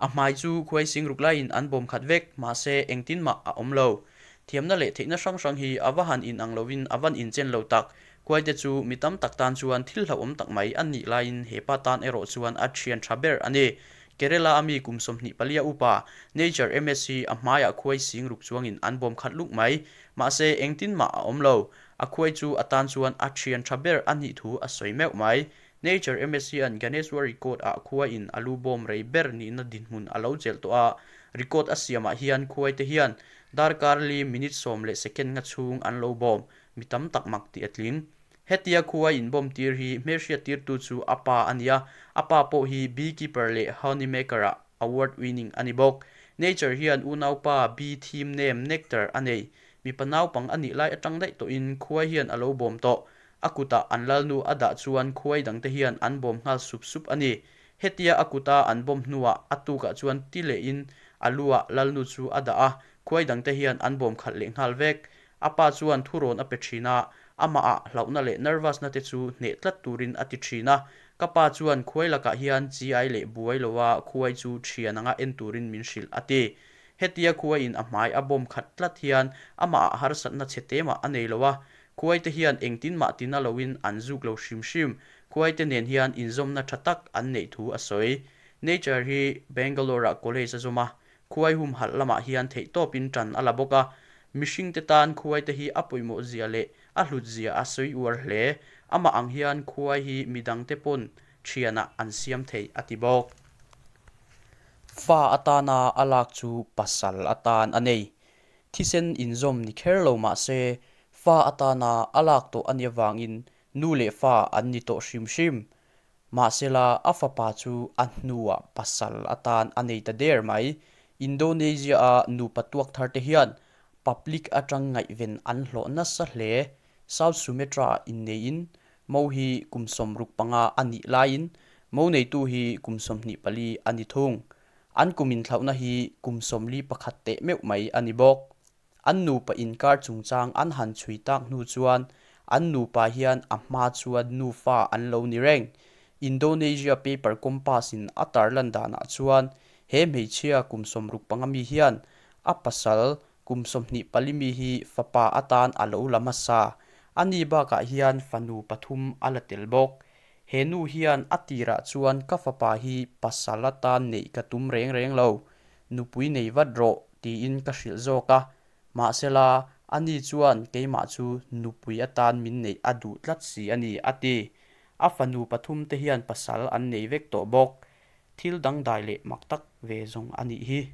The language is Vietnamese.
a mai chu khoi sing ruk lai in an bom khat vek ma se tin ma a om lo thiamna le theina sang sang hi awa han in ang lovin awan in chen lo tak kwai te chu mitam tak tan chuan thil hlo om tak mai an ni lain hepa tan ero chuan a thian thaber ani Kerala ami kumsom ni palia upa nature MSC amaya khoi sing ruk chuangin anbom khat luk mai ma se engtin ma a omlo akhoi chu atan chuan a thian thaber ani thu a soimeu mai nature msc on ganeshwar record akua in alubom reber ni na dinmun alo jel to a record asiamah i a n khuai te hian darkarli minute som le second nga chung anlo bom mitam takmak ti atlin hetia khuai n bom tir hi me s i a tir tu chu apa ania apa po hi be e keeper le honey maker award winning anibok nature hian u n a u p a b team name nectar anei mi panau pang anilai atang dai to in khuai hian alo bom to akuta anlal nu ada chuan khuai dang te hian an bom ngal sup sup ani hetia akuta an bom nuwa atu ka chuan ti le in alua lal nu chu ada a khuai dang te hian an bom khat le ngal vek apa chuan thuron a pe thina ama a hlauna le nervous na te chu ne tlat turin ati thina kapa chuan khuai laka hian chi ai le buai lowa khuai chu thian anga en turin min shil ati hetia khuai in a hmai a bom khat tlat hian ama a har sat na chete ma anei lowa khuai te hian eng tin ma tin aloin an zuk lo shim shim khuai te nen hian inzom na thatak an nei thu asoi. soi nature hi bangalore college azuma khuai hum hal lama hian thei topin tan ala boka mishing te tan khuai te hi apuimo zia le a hlut zia a soi uar hle ama ang hian khuai hi midang te pon thiana an siam thei atibok fa atana alak chu pasal atan anei thisen inzom ni kher lo ma se ฟาอตานาอลากตอันยวางอินนูเลฟาอันนิโตชิมชิมมาเซลาอฟปาจูอันนัวปัสสัลอาตานอันเนตเดร์ไมอินโดนีเซียนูปตัวกทารเทียนพับลิกอาจังไงเวนอันหลอนัสเล่สาวสุเมตราอินเนอินมูฮีกุมสมรุกปงาอันนิลายนมูในตูฮีกุมสมนิปลีอันนิทงอันกุมินเทานาฮีกุมสมลีปะขัดเตะเมวไมอันนิบอก an nu pa in kar chung chang an han chui tak nu chuan an nu pa hian a hma chuan nu fa an lo ni reng Indonesia paper compass in atar lan dana ah chuan he hmeichhia kumsom ruk pangami hian a pasal kumsom hnih palimi hi fapa atan alo lama sa ani bakah hian fanu pathum ala tel bawk he nu hian a tira ah chuan ka fapa hi pasal atan nei ka tum reng reng lo nupui nei vadro ti in ka hrilh zawk a ma sela ani chuan keima chu nupui atan min nei adu tlat si ani ati a fanu pathum te hian pasal an nei vek tawh bawk thil dang dai leh mak tak ve zawng anih hi